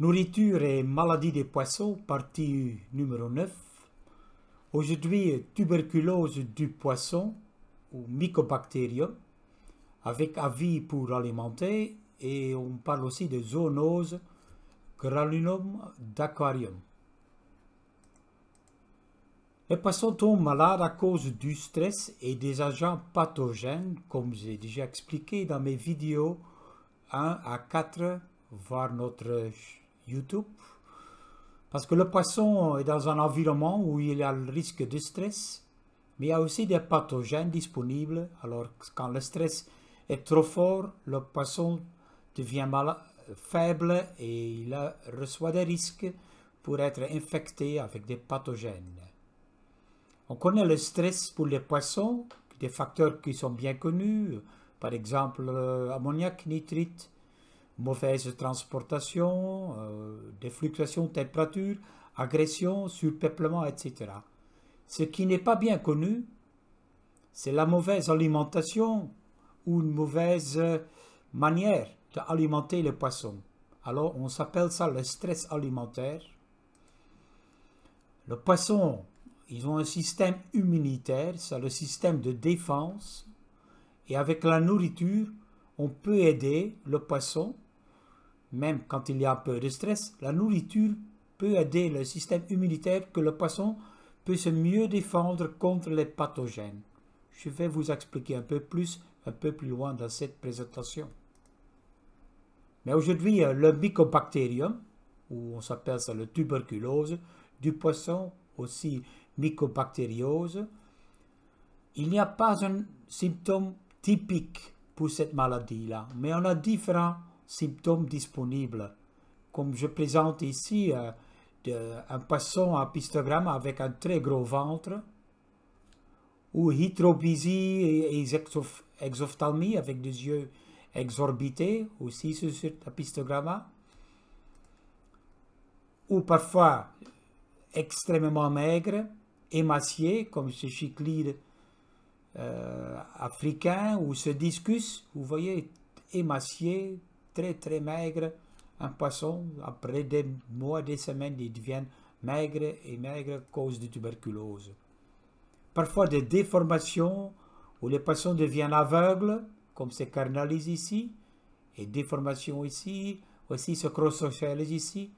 Nourriture et maladie des poissons, partie numéro 9. Aujourd'hui, tuberculose du poisson ou mycobacterium, avec avis pour alimenter et on parle aussi de zoonose, granulome d'aquarium. Les poissons tombent malades à cause du stress et des agents pathogènes, comme j'ai déjà expliqué dans mes vidéos 1 à 4, voir notre YouTube. Parce que le poisson est dans un environnement où il a le risque de stress, mais il y a aussi des pathogènes disponibles. Alors, quand le stress est trop fort, le poisson devient mal, faible et il reçoit des risques pour être infecté avec des pathogènes. On connaît le stress pour les poissons, des facteurs qui sont bien connus, par exemple euh, ammoniac, nitrite, mauvaise transportation, euh, des fluctuations de température, agressions, surpeuplement, etc. Ce qui n'est pas bien connu, c'est la mauvaise alimentation ou une mauvaise manière d'alimenter les poissons. Alors on s'appelle ça le stress alimentaire. Le poisson, ils ont un système immunitaire, c'est le système de défense. Et avec la nourriture, on peut aider le poisson même quand il y a un peu de stress, la nourriture peut aider le système immunitaire que le poisson peut se mieux défendre contre les pathogènes. Je vais vous expliquer un peu plus un peu plus loin dans cette présentation. Mais aujourd'hui, euh, le mycobactérium, ou on s'appelle ça le tuberculose, du poisson aussi mycobactériose, il n'y a pas un symptôme typique pour cette maladie-là, mais on a différents symptômes disponibles. Comme je présente ici euh, un passant à pistogramme avec un très gros ventre, ou hydrobisie et, exophthalmie avec des yeux exorbités, aussi sur un pistogramme, ou parfois extrêmement maigre, émacié, comme ce chiclide euh, africain ou ce discus, vous voyez, émacié, très très maigre, un poisson, après des mois, des semaines, il devient maigre et maigre à cause de tuberculose. Parfois des déformations où les poissons deviennent aveugles, comme ces carnalis ici, et déformations ici, aussi ce cross ici,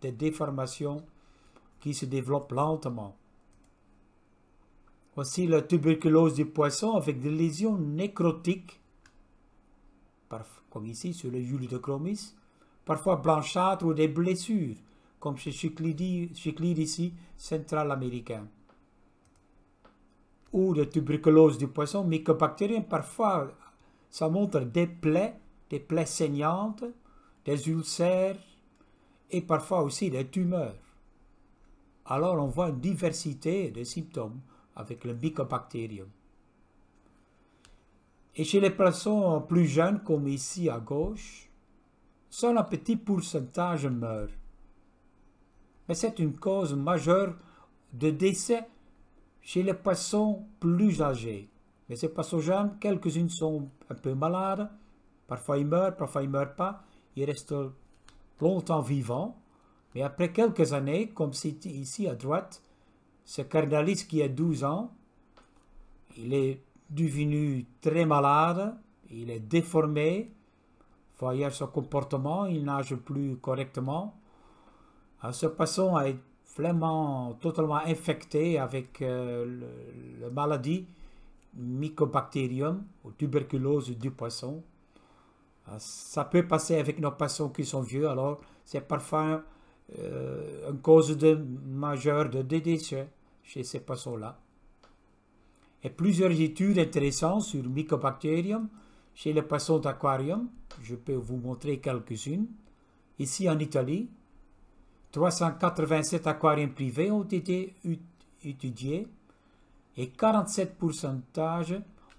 des déformations qui se développent lentement. Aussi la tuberculose du poisson avec des lésions nécrotiques comme ici sur le juli de Chromis, parfois blanchâtre ou des blessures, comme chez Chiclide ici, central américain. Ou de tuberculose du poisson, mycobactérien, parfois ça montre des plaies, des plaies saignantes, des ulcères et parfois aussi des tumeurs. Alors on voit une diversité de symptômes avec le mycobactérium. Et chez les poissons plus jeunes, comme ici à gauche, seul un petit pourcentage meurt. Mais c'est une cause majeure de décès chez les poissons plus âgés. Mais ces poissons jeunes, quelques-unes sont un peu malades, parfois ils meurent, parfois ils ne meurent pas, ils restent longtemps vivants. Mais après quelques années, comme ici à droite, ce cardinaliste qui a 12 ans, il est devenu très malade, il est déformé, Voyez son comportement, il nage plus correctement. Ce poisson est vraiment totalement infecté avec euh, la maladie mycobacterium ou tuberculose du poisson. Euh, ça peut passer avec nos poissons qui sont vieux, alors c'est parfois euh, une cause de majeure de décès chez ces poissons-là et plusieurs études intéressantes sur Mycobacterium chez les poissons d'aquarium. Je peux vous montrer quelques-unes. Ici en Italie, 387 aquariums privés ont été étudiés et 47%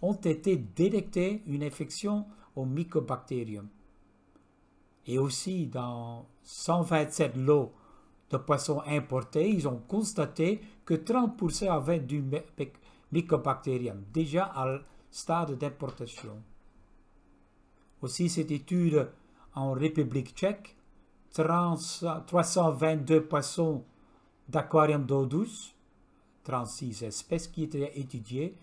ont été détectés une infection au mycobacterium. Et aussi dans 127 lots de poissons importés, ils ont constaté que 30% avaient du Mycobacterium, déjà au stade d'importation. Aussi, cette étude en République tchèque, 322 poissons d'aquarium d'eau douce, 36 espèces qui étaient étudiées,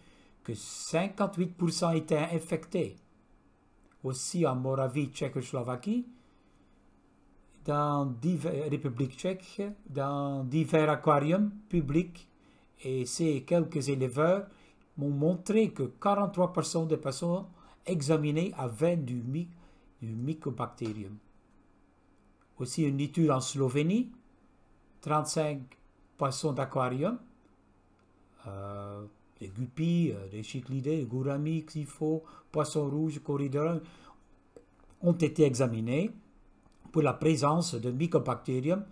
que 58% étaient infectés. Aussi en Moravie, Tchécoslovaquie, dans divers, République tchèque, dans divers aquariums publics et ces quelques éleveurs m'ont montré que 43% des poissons examinés avaient du, my mycobacterium. Aussi une étude en Slovénie, 35 poissons d'aquarium, euh, des guppies, euh, des chiclidés, des gouramis, xyphos, poissons rouges, corridors, ont été examinés pour la présence de mycobacterium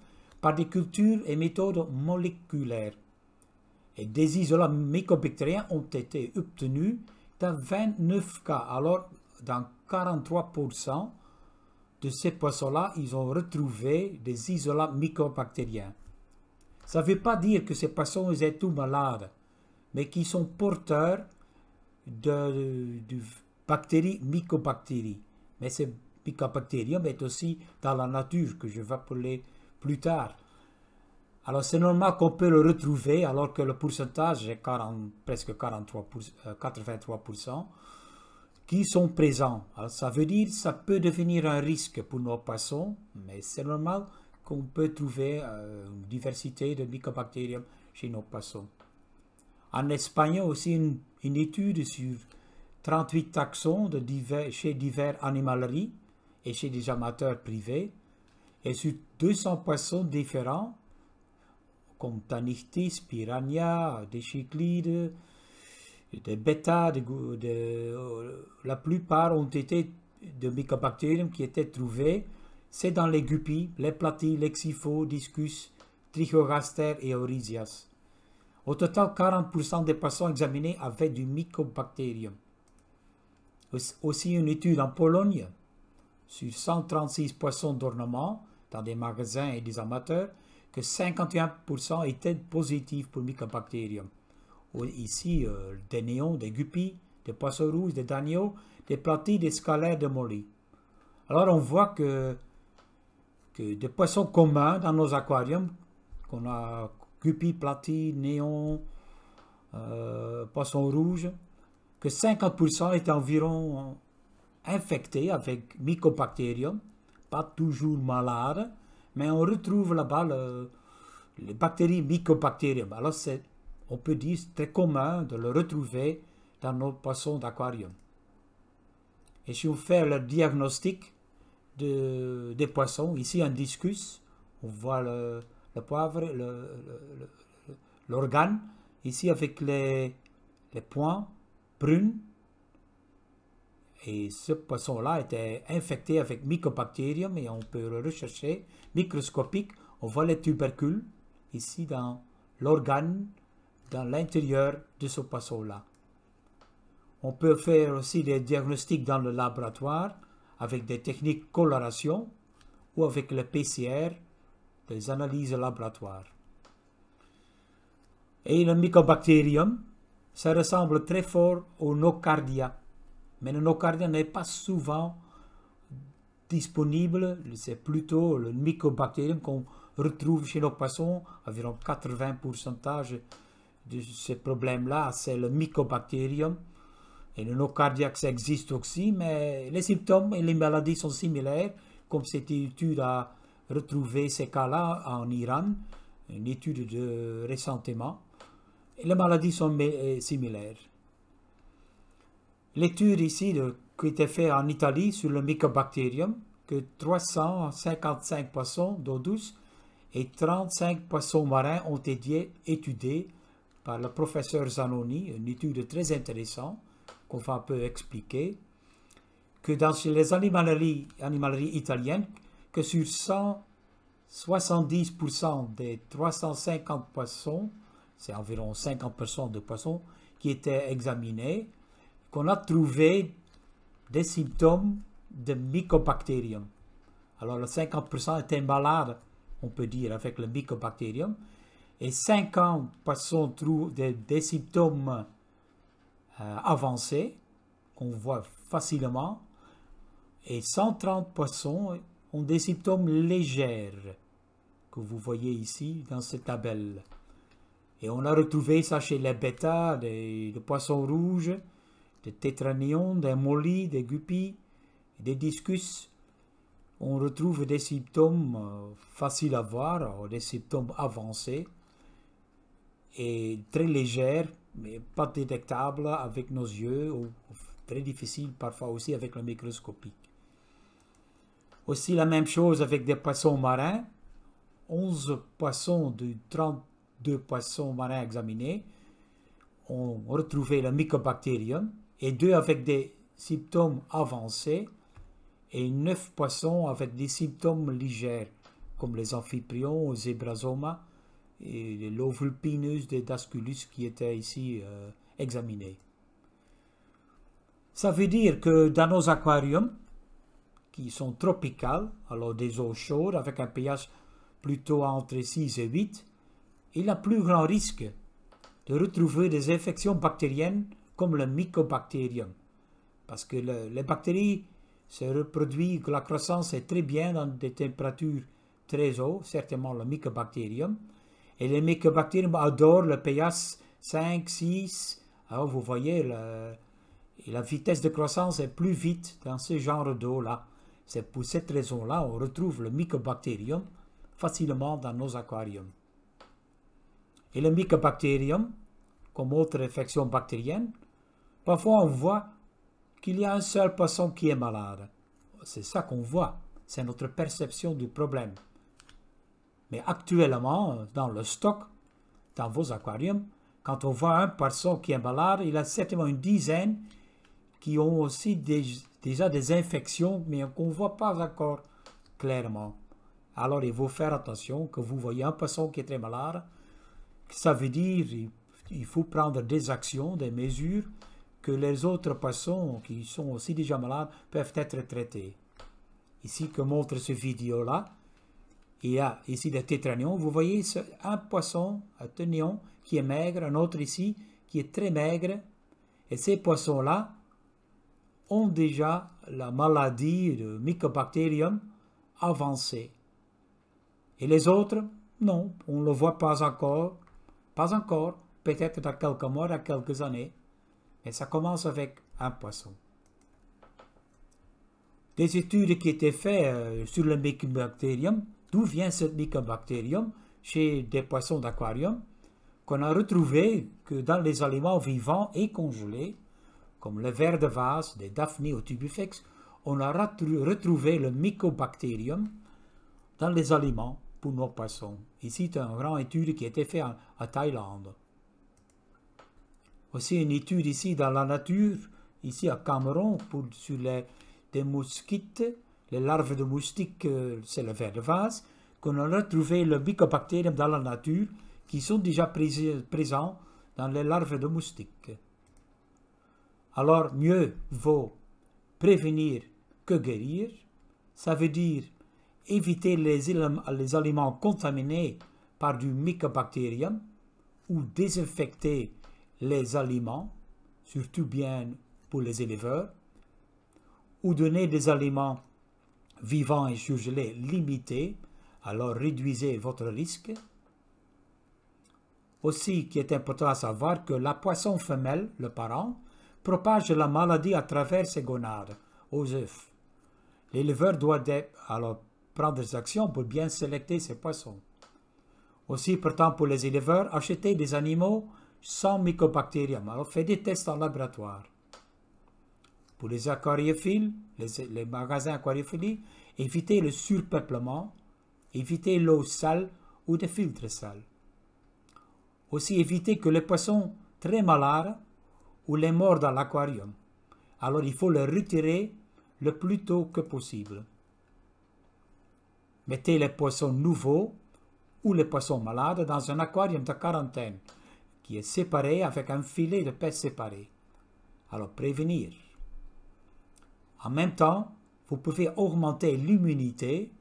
par des cultures et méthodes moléculaires et des isolats mycobactériens ont été obtenus dans 29 cas. Alors, dans 43% de ces poissons-là, ils ont retrouvé des isolats mycobactériens. Ça ne veut pas dire que ces poissons étaient tous malades, mais qu'ils sont porteurs de, bactéries, mycobactéries. Mais ces mycobactérium est aussi dans la nature, que je vais appeler plus tard. Alors c'est normal qu'on peut le retrouver alors que le pourcentage est 40, presque 43 83% euh, qui sont présents. Alors ça veut dire ça peut devenir un risque pour nos poissons, mais c'est normal qu'on peut trouver euh, une diversité de microbactéries chez nos poissons. En Espagne aussi une, une étude sur 38 taxons de chez divers animaleries et chez des amateurs privés et sur 200 poissons différents comme Tanichtis, Piranha, chiclides des bêta, des de, euh, la plupart ont été de mycobacterium qui étaient trouvés. C'est dans les guppies, les platis, les xyphos, discus, trichogaster et orisias. Au total, 40% des poissons examinés avaient du mycobactérium. Aussi une étude en Pologne sur 136 poissons d'ornement dans des magasins et des amateurs que 51% étaient positifs pour Mycobacterium. Ici, euh, des néons, des guppies, des poissons rouges, des danios, des platies, des scalaires de molly. Alors on voit que, que des poissons communs dans nos aquariums, qu'on a guppies, platies, néons, euh, poissons rouges, que 50% étaient environ infectés avec Mycobacterium, pas toujours malades, mais on retrouve là-bas les bactéries mycobactéries. Alors c'est, on peut dire, très commun de le retrouver dans nos poissons d'aquarium. Et si on fait le diagnostic des poissons, ici un discus, on voit le, poivre, l'organe, ici avec les, points prunes, et ce poisson-là était infecté avec Mycobacterium et on peut rechercher microscopique. On voit les tubercules ici dans l'organe, dans l'intérieur de ce poisson-là. On peut faire aussi des diagnostics dans le laboratoire avec des techniques coloration ou avec le PCR, des analyses laboratoires. Et le mycobacterium, ça ressemble très fort au nocardia. Mais le nocardia n'est pas souvent disponible, c'est plutôt le mycobactérium qu'on retrouve chez nos poissons, environ 80% de ces problèmes-là, c'est le mycobactérium. Et le nocardiaque ça existe aussi, mais les symptômes et les maladies sont similaires, comme cette étude a retrouvé ces cas-là en Iran, une étude de récentement. les maladies sont euh, similaires. L'étude ici de, qui était faite en Italie sur le Mycobacterium, que 355 poissons d'eau douce et 35 poissons marins ont été étudiés par le professeur Zanoni, une étude très intéressante qu'on va un peu expliquer, que dans les animaleries, animaleries italiennes, que sur 170% des 350 poissons, c'est environ 50% de poissons qui étaient examinés, qu'on a trouvé des symptômes de mycobactérium. Alors, le 50% était malade, on peut dire, avec le mycobactérium. Et 50 poissons trouvent des, symptômes euh, avancés, qu'on voit facilement. Et 130 poissons ont des symptômes légers, que vous voyez ici dans cette tabelle. Et on a retrouvé ça chez les bêta, les poissons rouges, des tétranions, des mollies, des guppies, des discus. On retrouve des symptômes euh, faciles à voir, euh, des symptômes avancés et très légères, mais pas détectables avec nos yeux ou très difficiles parfois aussi avec le microscopique. Aussi la même chose avec des poissons marins. 11 poissons de 32 poissons marins examinés ont retrouvé le mycobacterium, et deux avec des symptômes avancés et neuf poissons avec des symptômes légers, comme les amphiprions, les zébrasomas et l'ovulpinus des Dasculus qui étaient ici euh, examinés. Ça veut dire que dans nos aquariums, qui sont tropicales, alors des eaux chaudes avec un pH plutôt entre 6 et 8, il a plus grand risque de retrouver des infections bactériennes comme le mycobactérium. Parce que les bactéries se reproduisent, que la croissance est très bien dans des températures très hautes, certainement le mycobactérium. Et les mycobactérium adorent le pH 5, 6. Alors vous voyez, la vitesse de croissance est plus vite dans ce genre d'eau-là. C'est pour cette raison-là on retrouve le mycobactérium facilement dans nos aquariums. Et le mycobactérium, comme autre infection bactérienne, Parfois, on voit qu'il y a un seul poisson qui est malade. C'est ça qu'on voit. C'est notre perception du problème. Mais actuellement, dans le stock, dans vos aquariums, quand on voit un poisson qui est malade, il y a certainement une dizaine qui ont aussi déjà des infections, mais qu'on ne voit pas encore clairement. Alors, il faut faire attention que vous voyez un poisson qui est très malade. Ça veut dire qu'il faut prendre des actions, des mesures que les autres poissons qui sont aussi déjà malades peuvent être traités. Ici, que montre ce vidéo-là, il y a ici des tétranions. Vous voyez un poisson, un tenion, qui est maigre, un autre ici, qui est très maigre. Et ces poissons-là ont déjà la maladie de Mycobacterium avancée. Et les autres, non, on ne le voit pas encore. Pas encore, peut-être dans quelques mois, dans quelques années. Et ça commence avec un poisson. Des études qui étaient faites euh, sur le mycobacterium, d'où vient ce mycobacterium chez des poissons d'aquarium, qu'on a retrouvé que dans les aliments vivants et congelés, comme le ver de vase, des ou ou tubifex, on a retrouvé le mycobacterium dans les aliments pour nos poissons. Ici, c'est une grande étude qui a été faite en Thaïlande aussi une étude ici dans la nature, ici à Cameroun, pour, sur les des mosquites, les larves de moustiques, euh, c'est le verre de vase, qu'on a retrouvé le mycobactérium dans la nature, qui sont déjà présents dans les larves de moustiques. Alors mieux vaut prévenir que guérir, ça veut dire éviter les, les aliments contaminés par du mycobacterium ou désinfecter les aliments, surtout bien pour les éleveurs, ou donner des aliments vivants et surgelés limités, alors réduisez votre risque. Aussi, qui est important à savoir que la poisson femelle, le parent, propage la maladie à travers ses gonades, aux œufs. L'éleveur doit alors prendre des actions pour bien sélectionner ses poissons. Aussi, pourtant, pour les éleveurs, acheter des animaux sans mycobacterium. Alors, faites des tests en laboratoire. Pour les aquariophiles, les, magasins aquariophiles, évitez le surpeuplement, évitez l'eau sale ou des filtres sales. Aussi, évitez que les poissons très malades ou les morts dans l'aquarium. Alors, il faut les retirer le plus tôt que possible. Mettez les poissons nouveaux ou les poissons malades dans un aquarium de quarantaine qui est séparé avec un filet de pêche séparé. Alors prévenir. En même temps, vous pouvez augmenter l'immunité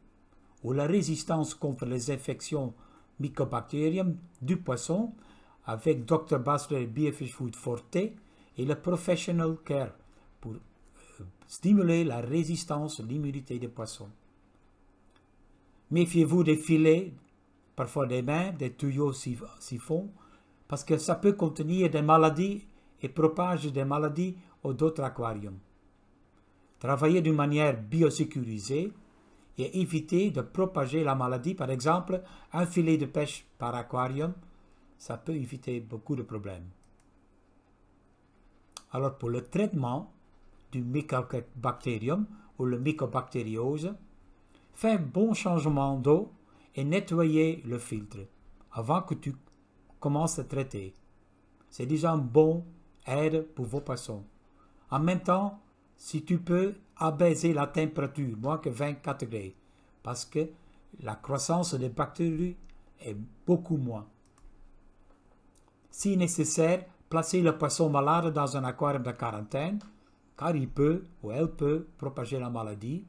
ou la résistance contre les infections mycobactériennes du poisson avec Dr. Basler BFH Food Forte et le Professional Care pour euh, stimuler la résistance, l'immunité des poissons. Méfiez-vous des filets, parfois des mains, des tuyaux siphons parce que ça peut contenir des maladies et propage des maladies aux d'autres aquariums. Travailler d'une manière biosécurisée et éviter de propager la maladie, par exemple un filet de pêche par aquarium, ça peut éviter beaucoup de problèmes. Alors pour le traitement du mycobacterium ou le mycobactériose, faire bon changement d'eau et nettoyer le filtre avant que tu comment se traiter. C'est déjà un bon aide pour vos poissons. En même temps, si tu peux abaisser la température, moins que 24 degrés, parce que la croissance des bactéries est beaucoup moins. Si nécessaire, placez le poisson malade dans un aquarium de quarantaine, car il peut ou elle peut propager la maladie,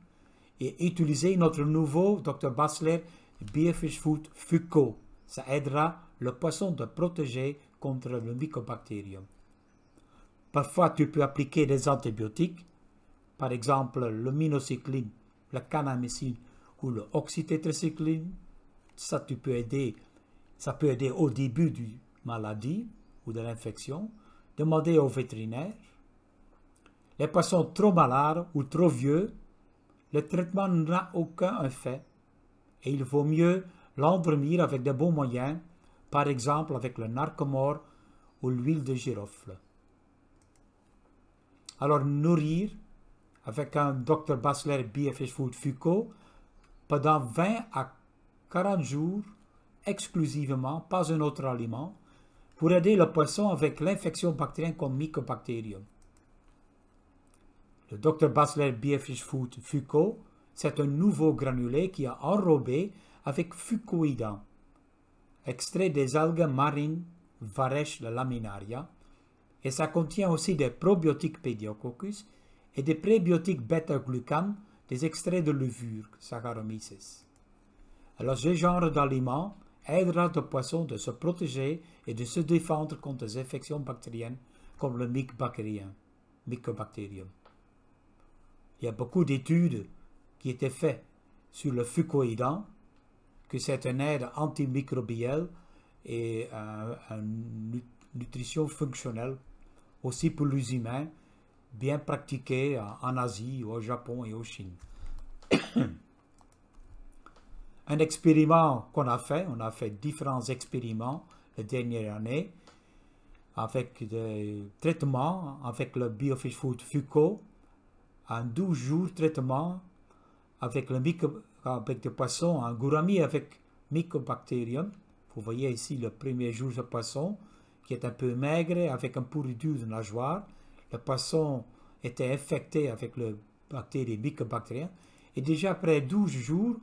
et utilisez notre nouveau Dr. Bassler Biofish Food FUCO. Ça aidera le poisson doit protéger contre le mycobactérium. Parfois, tu peux appliquer des antibiotiques, par exemple le minocycline, la canamycine ou le oxytétricycline. Ça, tu peux aider, ça peut aider au début du maladie ou de l'infection. Demandez au vétérinaire. Les poissons trop malades ou trop vieux, le traitement n'a aucun effet et il vaut mieux l'endormir avec de bons moyens par exemple avec le narcomore ou l'huile de girofle. Alors nourrir avec un Dr Bassler BFH Food Fuco pendant 20 à 40 jours exclusivement, pas un autre aliment, pour aider le poisson avec l'infection bactérienne comme mycobacterium. Le Dr Bassler BFH Food Fuco, c'est un nouveau granulé qui est enrobé avec fucoïdant extrait des algues marines la laminaria, et ça contient aussi des probiotiques Pediococcus et des prébiotiques beta-glucan des extraits de levure Saccharomyces. Alors ce genre d'aliments aidera le poisson de se protéger et de se défendre contre des infections bactériennes comme le mycobacterium. Il y a beaucoup d'études qui étaient faites sur le fucoïdan que c'est un aide antimicrobielle et euh, une nutrition fonctionnelle aussi pour les humains, bien pratiquée en Asie, au Japon et aux Chine. un expériment qu'on a fait, on a fait différents expériments les dernières années avec des traitements, avec le Biofish Food FUCO, un 12 jours traitement avec le micro avec des poissons, un gourami avec mycobacterium. Vous voyez ici le premier jour de poisson qui est un peu maigre avec un pourriture de nageoire. Le poisson était infecté avec le bactérie mycobactérien. Et déjà après 12 jours,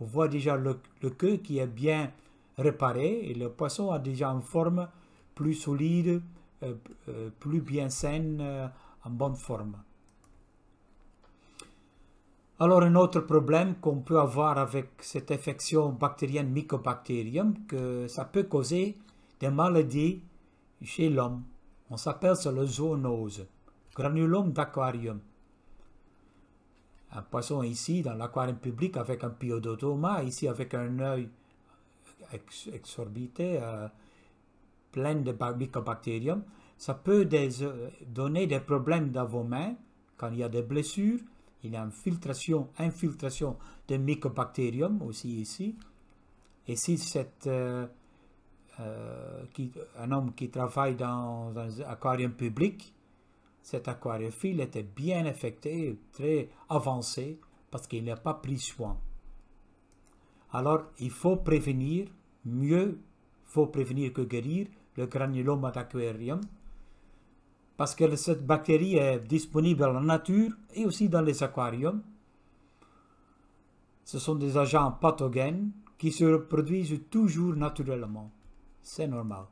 on voit déjà le, queue qui est bien réparé et le poisson a déjà une forme plus solide, euh, euh, plus bien saine, euh, en bonne forme. Alors un autre problème qu'on peut avoir avec cette infection bactérienne Mycobacterium, que ça peut causer des maladies chez l'homme. On s'appelle ça le zoonose, granulome d'aquarium. Un poisson ici dans l'aquarium public avec un piodotoma, ici avec un œil exorbité, euh, plein de Mycobacterium, ça peut euh, donner des problèmes dans vos mains quand il y a des blessures, il y a une infiltration de mycobacterium aussi ici. Et si c'est euh, euh, un homme qui travaille dans, un aquarium public, cet aquariophile était bien affecté, très avancé, parce qu'il n'a pas pris soin. Alors, il faut prévenir, mieux faut prévenir que guérir le granuloma d'aquarium parce que cette bactérie est disponible en nature et aussi dans les aquariums. Ce sont des agents pathogènes qui se reproduisent toujours naturellement. C'est normal.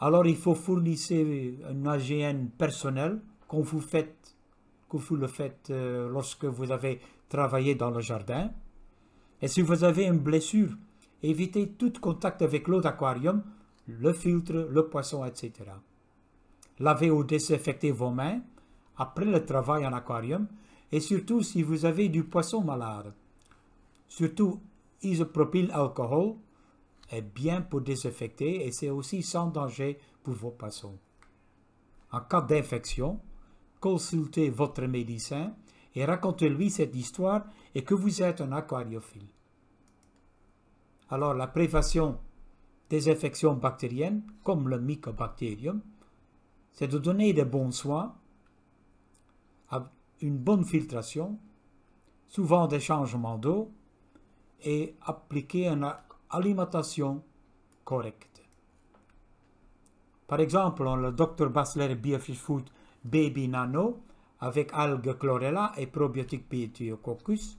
Alors il faut fournir un AGN personnel, qu'on vous faites, que vous le faites euh, lorsque vous avez travaillé dans le jardin. Et si vous avez une blessure, évitez tout contact avec l'eau d'aquarium, le filtre, le poisson, etc. Lavez ou désinfectez vos mains après le travail en aquarium et surtout si vous avez du poisson malade. Surtout, isopropyl alcool est bien pour désinfecter et c'est aussi sans danger pour vos poissons. En cas d'infection, consultez votre médecin et racontez-lui cette histoire et que vous êtes un aquariophile. Alors la prévention des infections bactériennes, comme le mycobacterium, c'est de donner des bons soins, une bonne filtration, souvent des changements d'eau et appliquer une alimentation correcte. Par exemple, le Dr Bassler Biofish Food Baby Nano avec algues chlorella et probiotiques coccus.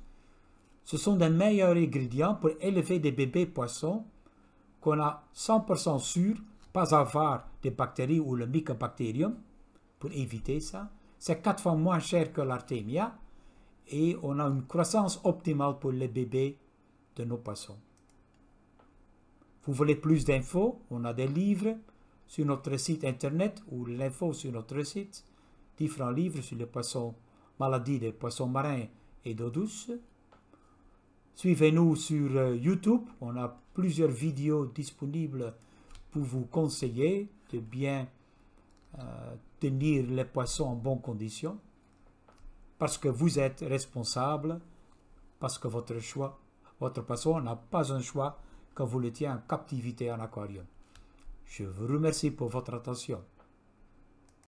ce sont des meilleurs ingrédients pour élever des bébés poissons qu'on a 100% sûr, pas avoir bactéries ou le mycobacterium pour éviter ça. C'est quatre fois moins cher que l'artémia et on a une croissance optimale pour les bébés de nos poissons. Vous voulez plus d'infos On a des livres sur notre site internet ou l'info sur notre site. Différents livres sur les poissons, maladies des poissons marins et d'eau douce. Suivez-nous sur euh, YouTube. On a plusieurs vidéos disponibles vous conseiller de bien euh, tenir les poissons en bonne condition, parce que vous êtes responsable, parce que votre choix, votre poisson n'a pas un choix quand vous le tient en captivité en aquarium. Je vous remercie pour votre attention.